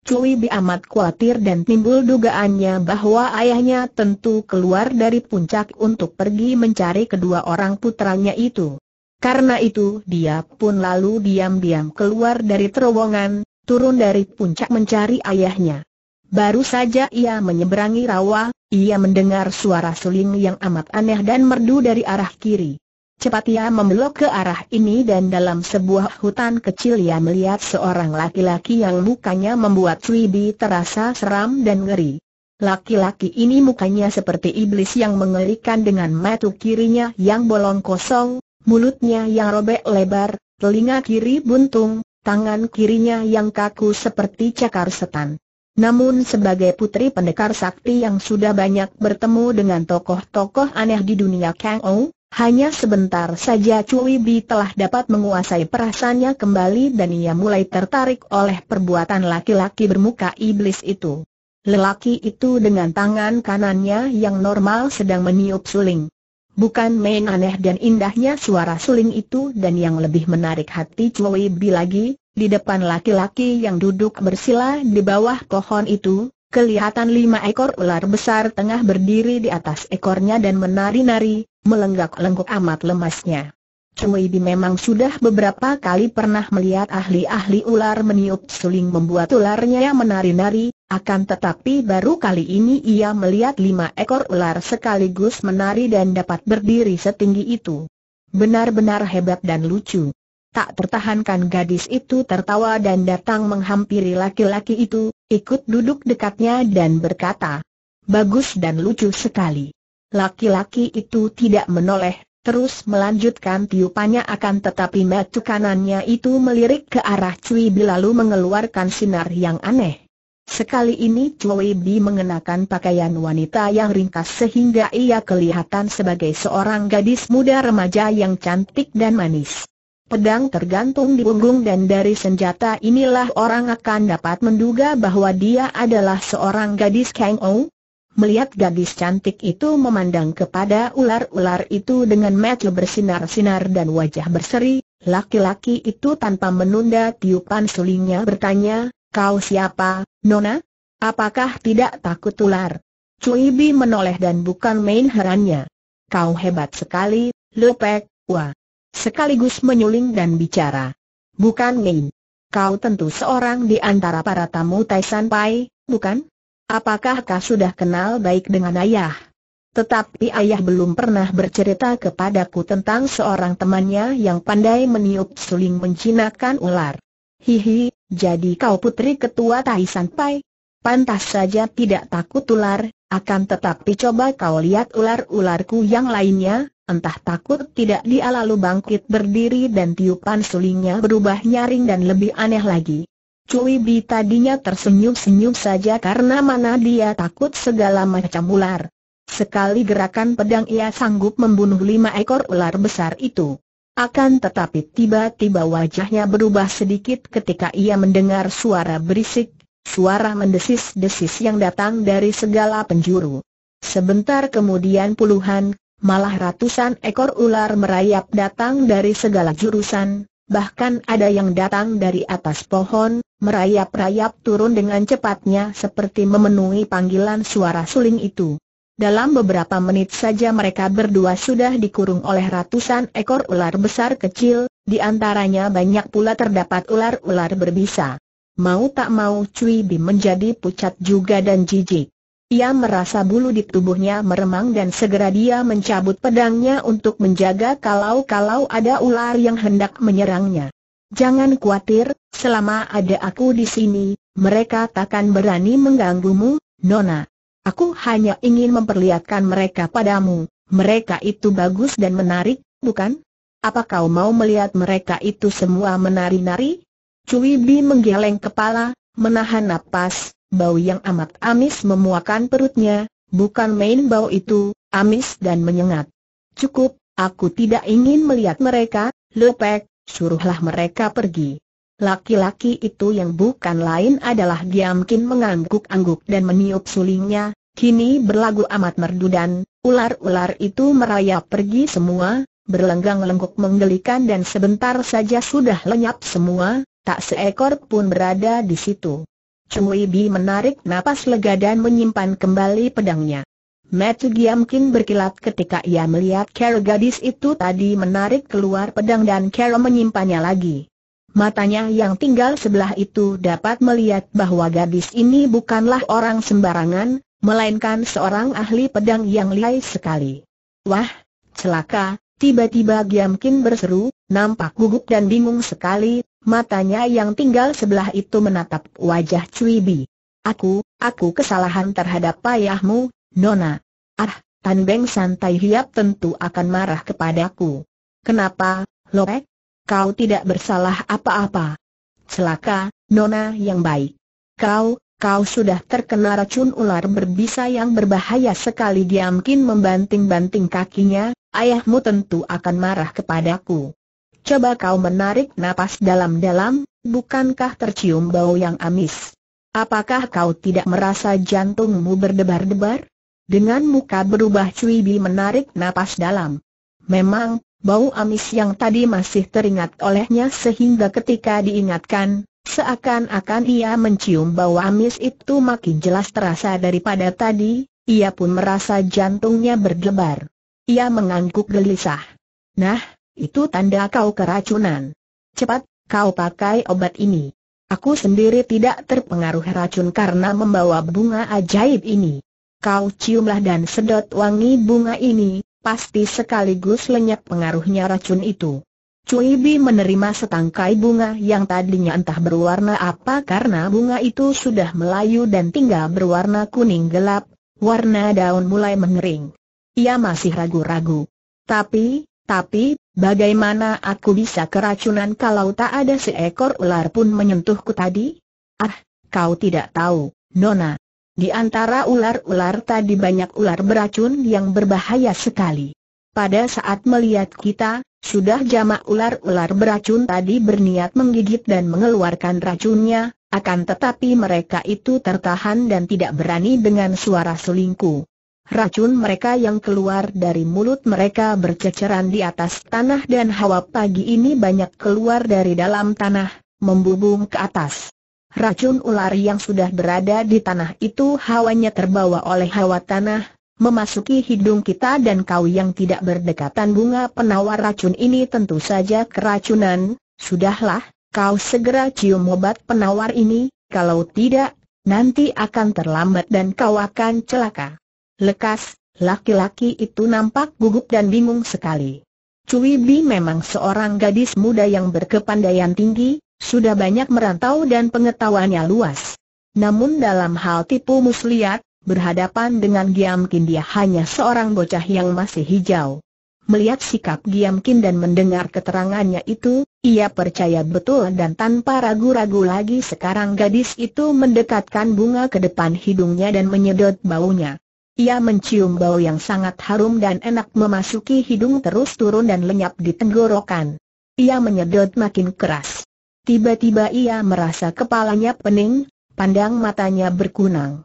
Cui Bi amat khawatir dan timbul dugaannya bahwa ayahnya tentu keluar dari puncak untuk pergi mencari kedua orang putranya itu. Karena itu dia pun lalu diam-diam keluar dari terowongan, turun dari puncak mencari ayahnya. Baru saja ia menyeberangi rawa, ia mendengar suara suling yang amat aneh dan merdu dari arah kiri. Cepat ia membelok ke arah ini dan dalam sebuah hutan kecil ia melihat seorang laki-laki yang mukanya membuat Wibi terasa seram dan ngeri. Laki-laki ini mukanya seperti iblis yang mengerikan dengan mata kirinya yang bolong kosong, mulutnya yang robek lebar, telinga kiri buntung, tangan kirinya yang kaku seperti cakar setan. Namun sebagai putri pendekar sakti yang sudah banyak bertemu dengan tokoh-tokoh aneh di dunia Kang Ou, hanya sebentar saja Cui Bi telah dapat menguasai perasaannya kembali dan ia mulai tertarik oleh perbuatan laki-laki bermuka iblis itu. Lelaki itu dengan tangan kanannya yang normal sedang meniup suling. Bukan main aneh dan indahnya suara suling itu dan yang lebih menarik hati Cui Bi lagi, di depan laki-laki yang duduk bersila di bawah pohon itu, kelihatan lima ekor ular besar tengah berdiri di atas ekornya dan menari-nari, melenggak-lenggok amat lemasnya. ini memang sudah beberapa kali pernah melihat ahli-ahli ular meniup suling membuat ularnya menari-nari, akan tetapi baru kali ini ia melihat lima ekor ular sekaligus menari dan dapat berdiri setinggi itu. Benar-benar hebat dan lucu. Tak tertahankan gadis itu tertawa dan datang menghampiri laki-laki itu, ikut duduk dekatnya dan berkata, Bagus dan lucu sekali. Laki-laki itu tidak menoleh, terus melanjutkan tiupannya akan tetapi mata kanannya itu melirik ke arah Cui Bi lalu mengeluarkan sinar yang aneh. Sekali ini Cui Bi mengenakan pakaian wanita yang ringkas sehingga ia kelihatan sebagai seorang gadis muda remaja yang cantik dan manis. Pedang tergantung di punggung dan dari senjata inilah orang akan dapat menduga bahwa dia adalah seorang gadis Kang Ou. Melihat gadis cantik itu memandang kepada ular-ular itu dengan mata bersinar-sinar dan wajah berseri, laki-laki itu tanpa menunda tiupan sulingnya bertanya, Kau siapa, Nona? Apakah tidak takut ular? Cui Bi menoleh dan bukan main herannya. Kau hebat sekali, Lupek, wah sekaligus menyuling dan bicara. Bukan main. Kau tentu seorang di antara para tamu Tai Pai, bukan? Apakah kau sudah kenal baik dengan ayah? Tetapi ayah belum pernah bercerita kepadaku tentang seorang temannya yang pandai meniup suling mencinakan ular. Hihi, jadi kau putri ketua Tai Pai? Pantas saja tidak takut ular, akan tetapi coba kau lihat ular-ularku yang lainnya, Entah takut tidak dia lalu bangkit berdiri dan tiupan sulingnya berubah nyaring dan lebih aneh lagi. Cui Bi tadinya tersenyum-senyum saja karena mana dia takut segala macam ular. Sekali gerakan pedang ia sanggup membunuh lima ekor ular besar itu. Akan tetapi tiba-tiba wajahnya berubah sedikit ketika ia mendengar suara berisik, suara mendesis-desis yang datang dari segala penjuru. Sebentar kemudian puluhan Malah ratusan ekor ular merayap datang dari segala jurusan, bahkan ada yang datang dari atas pohon, merayap-rayap turun dengan cepatnya seperti memenuhi panggilan suara suling itu. Dalam beberapa menit saja mereka berdua sudah dikurung oleh ratusan ekor ular besar kecil, di antaranya banyak pula terdapat ular-ular berbisa. Mau tak mau Cui Bi menjadi pucat juga dan jijik. Ia merasa bulu di tubuhnya meremang dan segera dia mencabut pedangnya untuk menjaga kalau-kalau ada ular yang hendak menyerangnya. Jangan khawatir, selama ada aku di sini, mereka takkan berani mengganggumu, Nona. Aku hanya ingin memperlihatkan mereka padamu, mereka itu bagus dan menarik, bukan? Apa kau mau melihat mereka itu semua menari-nari? Cui Bi menggeleng kepala, menahan napas, bau yang amat amis memuakan perutnya, bukan main bau itu, amis dan menyengat. Cukup, aku tidak ingin melihat mereka, Lepek, suruhlah mereka pergi. Laki-laki itu yang bukan lain adalah diamkin mengangguk-angguk dan meniup sulingnya, kini berlagu amat merdu dan ular-ular itu merayap pergi semua, berlenggang-lengguk menggelikan dan sebentar saja sudah lenyap semua, tak seekor pun berada di situ. Cui Bi menarik napas lega dan menyimpan kembali pedangnya. Mata Giamkin berkilat ketika ia melihat Carol gadis itu tadi menarik keluar pedang dan Carol menyimpannya lagi. Matanya yang tinggal sebelah itu dapat melihat bahwa gadis ini bukanlah orang sembarangan, melainkan seorang ahli pedang yang lihai sekali. Wah, celaka, tiba-tiba Giamkin berseru, nampak gugup dan bingung sekali, matanya yang tinggal sebelah itu menatap wajah Cui Bi. Aku, aku kesalahan terhadap payahmu, Nona. Ah, Tan Beng santai hiap tentu akan marah kepadaku. Kenapa, Lopek? Kau tidak bersalah apa-apa. Celaka, Nona yang baik. Kau, Kau sudah terkena racun ular berbisa yang berbahaya sekali diamkin membanting-banting kakinya, ayahmu tentu akan marah kepadaku. Coba kau menarik napas dalam-dalam, bukankah tercium bau yang amis? Apakah kau tidak merasa jantungmu berdebar-debar? Dengan muka berubah Cui Bi menarik napas dalam. Memang, bau amis yang tadi masih teringat olehnya sehingga ketika diingatkan, seakan-akan ia mencium bau amis itu makin jelas terasa daripada tadi, ia pun merasa jantungnya berdebar. Ia mengangguk gelisah. Nah, itu tanda kau keracunan. Cepat, kau pakai obat ini. Aku sendiri tidak terpengaruh racun karena membawa bunga ajaib ini. Kau ciumlah dan sedot wangi bunga ini, pasti sekaligus lenyap pengaruhnya racun itu. Cui Bi menerima setangkai bunga yang tadinya entah berwarna apa karena bunga itu sudah melayu dan tinggal berwarna kuning gelap, warna daun mulai mengering. Ia masih ragu-ragu. Tapi, tapi, bagaimana aku bisa keracunan kalau tak ada seekor ular pun menyentuhku tadi? Ah, kau tidak tahu, Nona. Di antara ular-ular tadi banyak ular beracun yang berbahaya sekali. Pada saat melihat kita, sudah jamak ular-ular beracun tadi berniat menggigit dan mengeluarkan racunnya, akan tetapi mereka itu tertahan dan tidak berani dengan suara selingkuh. Racun mereka yang keluar dari mulut mereka berceceran di atas tanah dan hawa pagi ini banyak keluar dari dalam tanah, membubung ke atas. Racun ular yang sudah berada di tanah itu hawanya terbawa oleh hawa tanah, memasuki hidung kita dan kau yang tidak berdekatan bunga penawar racun ini tentu saja keracunan, sudahlah, kau segera cium obat penawar ini, kalau tidak, nanti akan terlambat dan kau akan celaka. Lekas, laki-laki itu nampak gugup dan bingung sekali. Cui Bi memang seorang gadis muda yang berkepandaian tinggi, sudah banyak merantau dan pengetahuannya luas. Namun dalam hal tipu muslihat, berhadapan dengan Giam Kin dia hanya seorang bocah yang masih hijau. Melihat sikap Giam Kin dan mendengar keterangannya itu, ia percaya betul dan tanpa ragu-ragu lagi sekarang gadis itu mendekatkan bunga ke depan hidungnya dan menyedot baunya. Ia mencium bau yang sangat harum dan enak memasuki hidung terus turun dan lenyap di tenggorokan. Ia menyedot makin keras. Tiba-tiba ia merasa kepalanya pening, pandang matanya berkunang.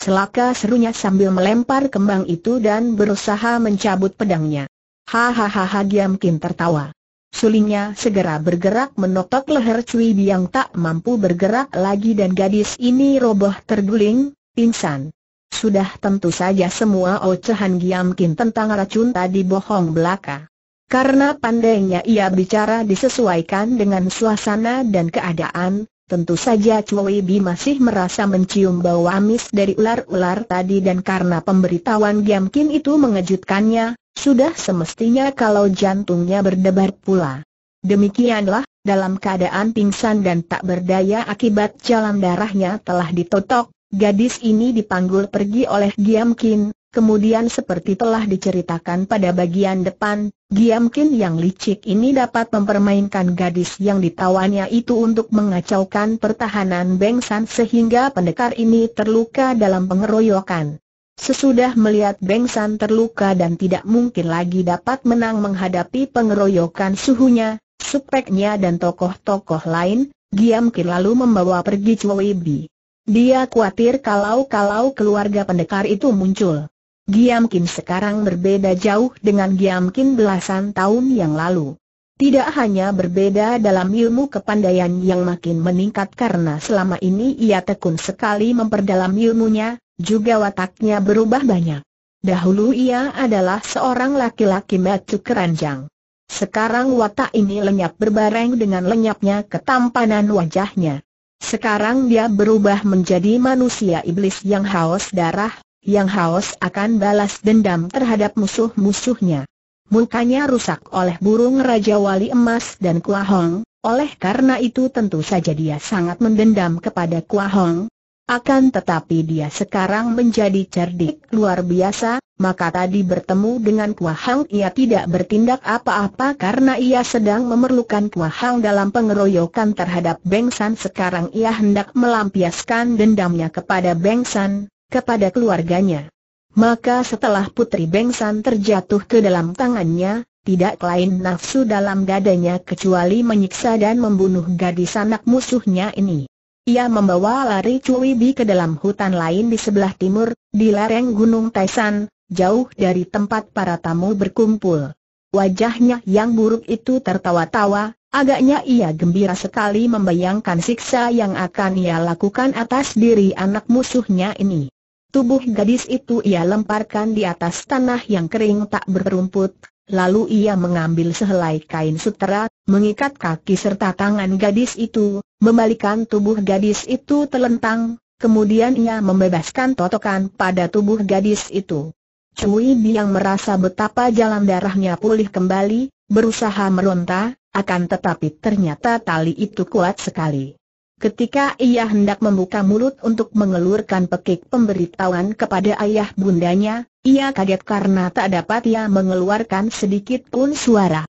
Celaka serunya sambil melempar kembang itu dan berusaha mencabut pedangnya. Hahaha Kim tertawa. Sulingnya segera bergerak menotok leher Cui Biang tak mampu bergerak lagi dan gadis ini roboh terguling, pingsan. Sudah tentu saja semua ocehan Giam tentang racun tadi bohong belaka. Karena pandainya ia bicara disesuaikan dengan suasana dan keadaan, tentu saja Cui Bi masih merasa mencium bau amis dari ular-ular tadi dan karena pemberitahuan Giam itu mengejutkannya, sudah semestinya kalau jantungnya berdebar pula. Demikianlah, dalam keadaan pingsan dan tak berdaya akibat jalan darahnya telah ditotok, Gadis ini dipanggul pergi oleh Giam Kin, kemudian seperti telah diceritakan pada bagian depan, Giam Kin yang licik ini dapat mempermainkan gadis yang ditawannya itu untuk mengacaukan pertahanan Beng San sehingga pendekar ini terluka dalam pengeroyokan. Sesudah melihat Beng San terluka dan tidak mungkin lagi dapat menang menghadapi pengeroyokan suhunya, supeknya dan tokoh-tokoh lain, Giam Kin lalu membawa pergi Cui Bi. Dia khawatir kalau-kalau keluarga pendekar itu muncul. Giam Kim sekarang berbeda jauh dengan Giam Kim belasan tahun yang lalu. Tidak hanya berbeda dalam ilmu kepandaian yang makin meningkat karena selama ini ia tekun sekali memperdalam ilmunya, juga wataknya berubah banyak. Dahulu ia adalah seorang laki-laki metu keranjang. Sekarang watak ini lenyap berbareng dengan lenyapnya ketampanan wajahnya. Sekarang dia berubah menjadi manusia iblis yang haus darah, yang haus akan balas dendam terhadap musuh-musuhnya. Mukanya rusak oleh burung Raja Wali Emas dan Kuahong, oleh karena itu tentu saja dia sangat mendendam kepada Kuahong, akan tetapi dia sekarang menjadi cerdik luar biasa, maka tadi bertemu dengan Kua Hang ia tidak bertindak apa-apa karena ia sedang memerlukan Kua Hang dalam pengeroyokan terhadap Beng San sekarang ia hendak melampiaskan dendamnya kepada Beng San, kepada keluarganya. Maka setelah putri Beng San terjatuh ke dalam tangannya, tidak lain nafsu dalam dadanya kecuali menyiksa dan membunuh gadis anak musuhnya ini. Ia membawa lari Cui Bi ke dalam hutan lain di sebelah timur, di lereng Gunung Taisan, jauh dari tempat para tamu berkumpul. Wajahnya yang buruk itu tertawa-tawa, agaknya ia gembira sekali membayangkan siksa yang akan ia lakukan atas diri anak musuhnya ini. Tubuh gadis itu ia lemparkan di atas tanah yang kering tak berumput, Lalu ia mengambil sehelai kain sutera, mengikat kaki serta tangan gadis itu, membalikan tubuh gadis itu telentang, kemudian ia membebaskan totokan pada tubuh gadis itu. Cui yang merasa betapa jalan darahnya pulih kembali, berusaha meronta, akan tetapi ternyata tali itu kuat sekali. Ketika ia hendak membuka mulut untuk mengeluarkan pekik pemberitahuan kepada ayah bundanya, ia kaget karena tak dapat ia mengeluarkan sedikit pun suara.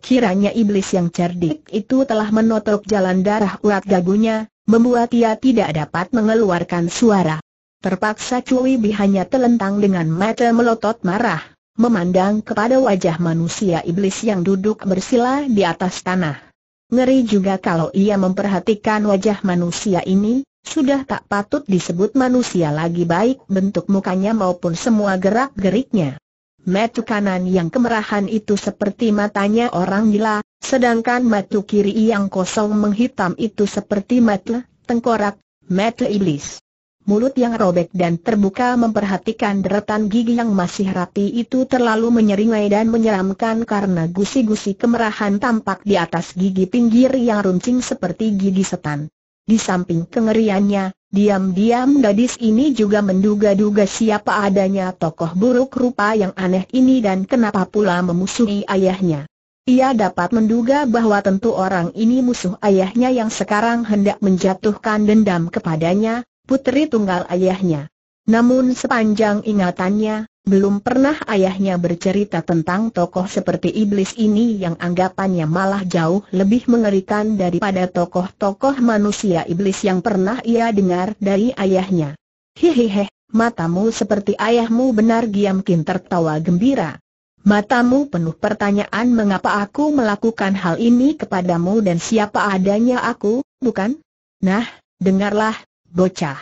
Kiranya iblis yang cerdik itu telah menotok jalan darah urat dagunya, membuat ia tidak dapat mengeluarkan suara. Terpaksa Cui Bi hanya telentang dengan mata melotot marah, memandang kepada wajah manusia iblis yang duduk bersila di atas tanah. Ngeri juga kalau ia memperhatikan wajah manusia ini, sudah tak patut disebut manusia lagi baik bentuk mukanya maupun semua gerak-geriknya. Metu kanan yang kemerahan itu seperti matanya orang gila, sedangkan metu kiri yang kosong menghitam itu seperti mata tengkorak, mata iblis. Mulut yang robek dan terbuka memperhatikan deretan gigi yang masih rapi itu terlalu menyeringai dan menyeramkan karena gusi-gusi kemerahan tampak di atas gigi pinggir yang runcing seperti gigi setan. Di samping kengeriannya, diam-diam gadis ini juga menduga-duga siapa adanya tokoh buruk rupa yang aneh ini dan kenapa pula memusuhi ayahnya. Ia dapat menduga bahwa tentu orang ini musuh ayahnya yang sekarang hendak menjatuhkan dendam kepadanya, putri tunggal ayahnya. Namun sepanjang ingatannya, belum pernah ayahnya bercerita tentang tokoh seperti iblis ini yang anggapannya malah jauh lebih mengerikan daripada tokoh-tokoh manusia iblis yang pernah ia dengar dari ayahnya. Hehehe, matamu seperti ayahmu benar giamkin tertawa gembira. Matamu penuh pertanyaan mengapa aku melakukan hal ini kepadamu dan siapa adanya aku, bukan? Nah, dengarlah, Bocah.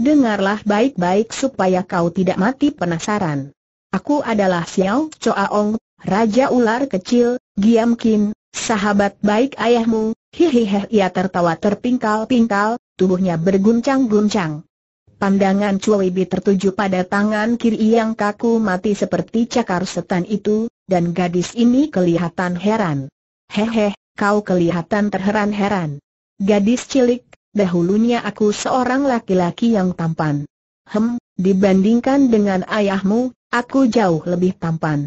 Dengarlah baik-baik supaya kau tidak mati penasaran. Aku adalah Xiao Choaong, Raja Ular Kecil, Giam Kin, sahabat baik ayahmu, hihihi ia tertawa terpingkal-pingkal, tubuhnya berguncang-guncang. Pandangan Bi tertuju pada tangan kiri yang kaku mati seperti cakar setan itu, dan gadis ini kelihatan heran. Hehe, kau kelihatan terheran-heran. Gadis cilik, dahulunya aku seorang laki-laki yang tampan. Hem, dibandingkan dengan ayahmu, aku jauh lebih tampan.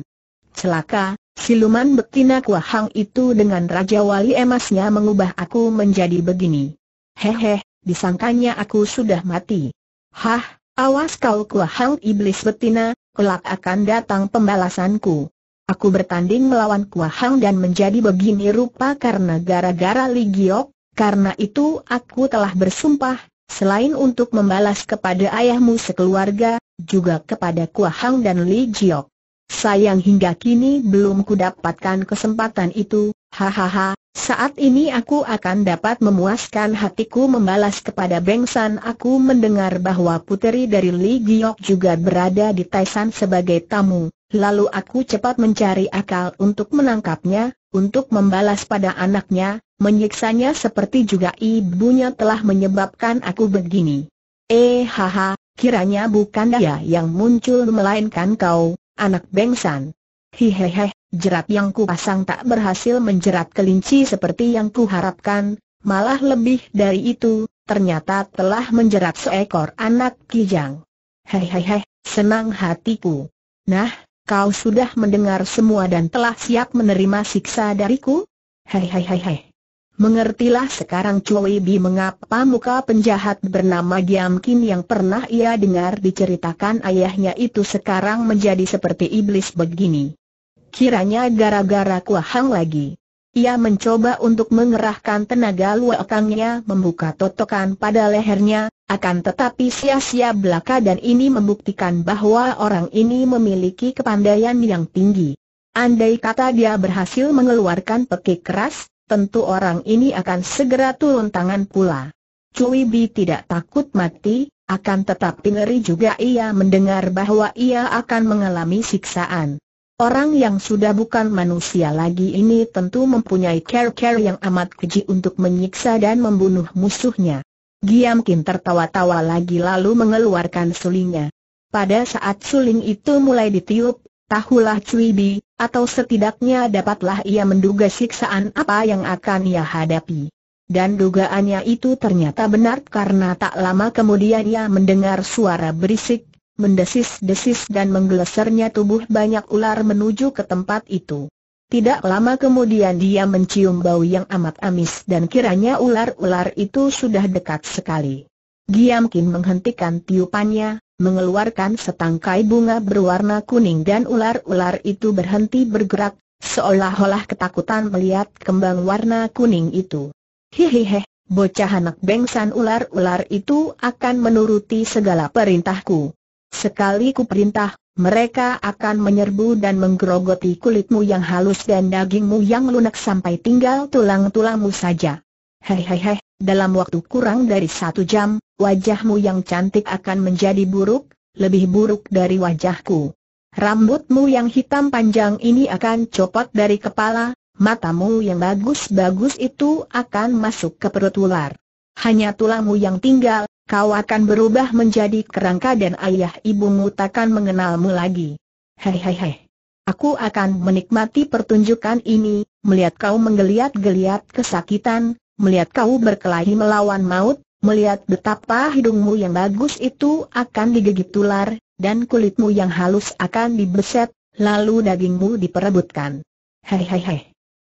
Celaka, siluman betina kuahang itu dengan Raja Wali emasnya mengubah aku menjadi begini. Hehe, disangkanya aku sudah mati. Hah, awas kau kuahang iblis betina, kelak akan datang pembalasanku. Aku bertanding melawan Kuahang dan menjadi begini rupa karena gara-gara Ligiok, karena itu aku telah bersumpah, selain untuk membalas kepada ayahmu sekeluarga, juga kepada Kuahang dan Li Jiok. Sayang hingga kini belum kudapatkan kesempatan itu, hahaha, saat ini aku akan dapat memuaskan hatiku membalas kepada Bengsan aku mendengar bahwa puteri dari Li Giok juga berada di Taisan sebagai tamu, lalu aku cepat mencari akal untuk menangkapnya, untuk membalas pada anaknya, menyiksanya seperti juga ibunya telah menyebabkan aku begini. Eh haha, kiranya bukan dia yang muncul melainkan kau, anak bengsan. Hihihi, jerat yang pasang tak berhasil menjerat kelinci seperti yang kuharapkan, malah lebih dari itu, ternyata telah menjerat seekor anak kijang. Hehehe, senang hatiku. Nah, kau sudah mendengar semua dan telah siap menerima siksa dariku? Hei hei hei hei. Mengertilah sekarang Cui Bi mengapa muka penjahat bernama Giam Kim yang pernah ia dengar diceritakan ayahnya itu sekarang menjadi seperti iblis begini. Kiranya gara-gara kuahang lagi. Ia mencoba untuk mengerahkan tenaga luakangnya membuka totokan pada lehernya, akan tetapi sia-sia belaka dan ini membuktikan bahwa orang ini memiliki kepandaian yang tinggi. Andai kata dia berhasil mengeluarkan pekik keras, tentu orang ini akan segera turun tangan pula. Cui Bi tidak takut mati, akan tetapi ngeri juga ia mendengar bahwa ia akan mengalami siksaan. Orang yang sudah bukan manusia lagi ini tentu mempunyai care-care yang amat keji untuk menyiksa dan membunuh musuhnya. Giam Kim tertawa-tawa lagi lalu mengeluarkan sulingnya. Pada saat suling itu mulai ditiup, tahulah Cui Bi, atau setidaknya dapatlah ia menduga siksaan apa yang akan ia hadapi. Dan dugaannya itu ternyata benar karena tak lama kemudian ia mendengar suara berisik, mendesis-desis dan menggelesernya tubuh banyak ular menuju ke tempat itu. Tidak lama kemudian dia mencium bau yang amat amis dan kiranya ular-ular itu sudah dekat sekali. Giam menghentikan tiupannya, mengeluarkan setangkai bunga berwarna kuning dan ular-ular itu berhenti bergerak, seolah-olah ketakutan melihat kembang warna kuning itu. Hihihi, bocah anak bengsan ular-ular itu akan menuruti segala perintahku. Sekali ku perintah, mereka akan menyerbu dan menggerogoti kulitmu yang halus dan dagingmu yang lunak sampai tinggal tulang-tulangmu saja. Hehehe, dalam waktu kurang dari satu jam, wajahmu yang cantik akan menjadi buruk, lebih buruk dari wajahku. Rambutmu yang hitam panjang ini akan copot dari kepala, matamu yang bagus-bagus itu akan masuk ke perut ular. Hanya tulangmu yang tinggal, kau akan berubah menjadi kerangka dan ayah ibumu takkan mengenalmu lagi. Hei hei hei. Aku akan menikmati pertunjukan ini, melihat kau menggeliat-geliat kesakitan, melihat kau berkelahi melawan maut, melihat betapa hidungmu yang bagus itu akan digigit ular, dan kulitmu yang halus akan dibeset, lalu dagingmu diperebutkan. Hei hei hei.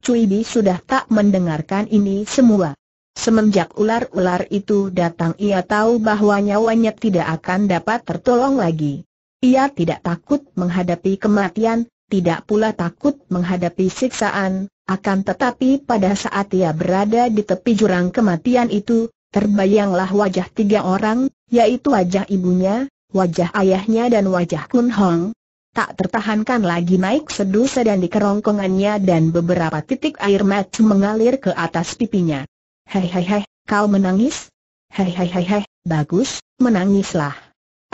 Cui Bi sudah tak mendengarkan ini semua. Semenjak ular-ular itu datang ia tahu bahwa nyawanya tidak akan dapat tertolong lagi. Ia tidak takut menghadapi kematian, tidak pula takut menghadapi siksaan, akan tetapi pada saat ia berada di tepi jurang kematian itu, terbayanglah wajah tiga orang, yaitu wajah ibunya, wajah ayahnya dan wajah Kun Hong. Tak tertahankan lagi naik seduh sedang di kerongkongannya dan beberapa titik air mata mengalir ke atas pipinya. Hei hei hei, kau menangis? Hei hei hei hei, bagus, menangislah.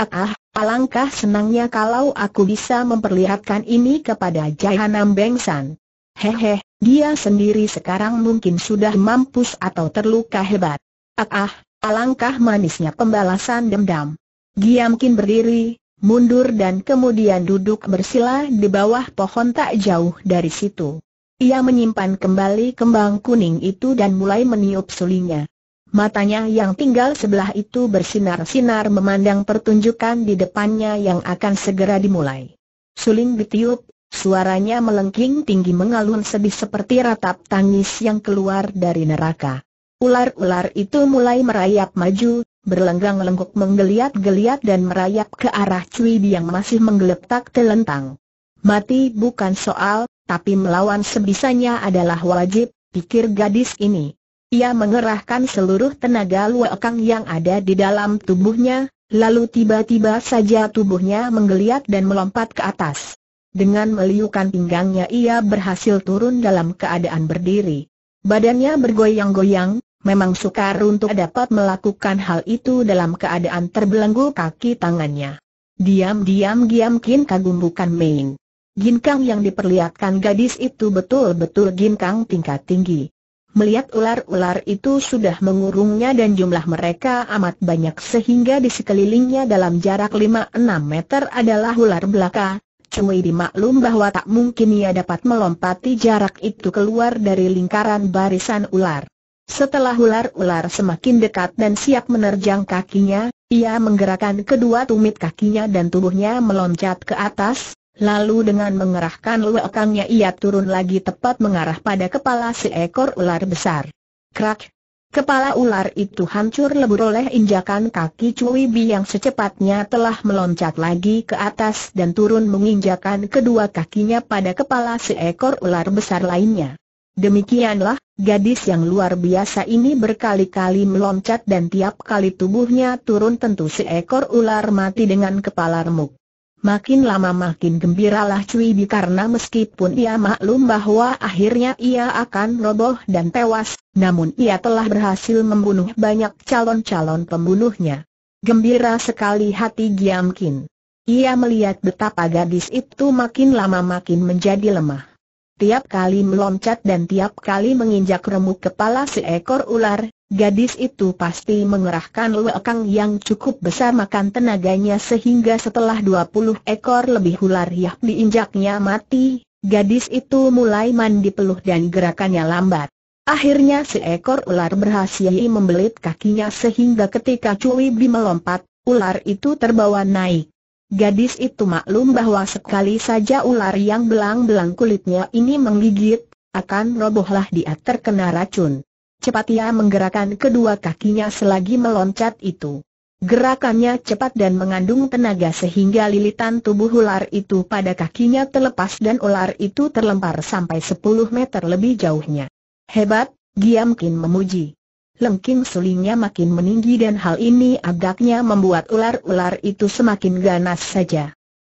Ah, ah, alangkah senangnya kalau aku bisa memperlihatkan ini kepada Jahanam Bengsan. Hehe, dia sendiri sekarang mungkin sudah mampus atau terluka hebat. Ah, ah alangkah manisnya pembalasan dendam. Giamkin berdiri, mundur dan kemudian duduk bersila di bawah pohon tak jauh dari situ. Ia menyimpan kembali kembang kuning itu dan mulai meniup sulinya. Matanya yang tinggal sebelah itu bersinar-sinar memandang pertunjukan di depannya yang akan segera dimulai. Suling ditiup, suaranya melengking tinggi mengalun sedih seperti ratap tangis yang keluar dari neraka. Ular-ular itu mulai merayap maju, berlenggang lengkuk, menggeliat-geliat dan merayap ke arah Cui yang masih menggeletak telentang. Mati bukan soal, tapi melawan sebisanya adalah wajib, pikir gadis ini. Ia mengerahkan seluruh tenaga luekang yang ada di dalam tubuhnya, lalu tiba-tiba saja tubuhnya menggeliat dan melompat ke atas. Dengan meliukan pinggangnya ia berhasil turun dalam keadaan berdiri. Badannya bergoyang-goyang, memang sukar untuk dapat melakukan hal itu dalam keadaan terbelenggu kaki tangannya. Diam-diam Giam Kin kagum bukan main. Ginkang yang diperlihatkan gadis itu betul-betul ginkang tingkat tinggi. Melihat ular-ular itu sudah mengurungnya dan jumlah mereka amat banyak sehingga di sekelilingnya dalam jarak 5-6 meter adalah ular belaka. Cui maklum bahwa tak mungkin ia dapat melompati jarak itu keluar dari lingkaran barisan ular. Setelah ular-ular semakin dekat dan siap menerjang kakinya, ia menggerakkan kedua tumit kakinya dan tubuhnya meloncat ke atas, Lalu dengan mengerahkan lekangnya ia turun lagi tepat mengarah pada kepala seekor ular besar. Krak! Kepala ular itu hancur lebur oleh injakan kaki Cui Bi yang secepatnya telah meloncat lagi ke atas dan turun menginjakan kedua kakinya pada kepala seekor ular besar lainnya. Demikianlah, gadis yang luar biasa ini berkali-kali meloncat dan tiap kali tubuhnya turun tentu seekor ular mati dengan kepala remuk. Makin lama makin gembiralah Cui Bi karena meskipun ia maklum bahwa akhirnya ia akan roboh dan tewas, namun ia telah berhasil membunuh banyak calon-calon pembunuhnya. Gembira sekali hati Giam Kin. Ia melihat betapa gadis itu makin lama makin menjadi lemah. Tiap kali meloncat dan tiap kali menginjak remuk kepala seekor ular, Gadis itu pasti mengerahkan lekang yang cukup besar makan tenaganya sehingga setelah 20 ekor lebih ular yang diinjaknya mati, gadis itu mulai mandi peluh dan gerakannya lambat. Akhirnya seekor ular berhasil membelit kakinya sehingga ketika Cui Bi melompat, ular itu terbawa naik. Gadis itu maklum bahwa sekali saja ular yang belang-belang kulitnya ini menggigit, akan robohlah dia terkena racun. Cepat ia menggerakkan kedua kakinya selagi meloncat itu. Gerakannya cepat dan mengandung tenaga sehingga lilitan tubuh ular itu pada kakinya terlepas dan ular itu terlempar sampai 10 meter lebih jauhnya. Hebat, Giamkin memuji. Lengking sulingnya makin meninggi dan hal ini agaknya membuat ular-ular itu semakin ganas saja.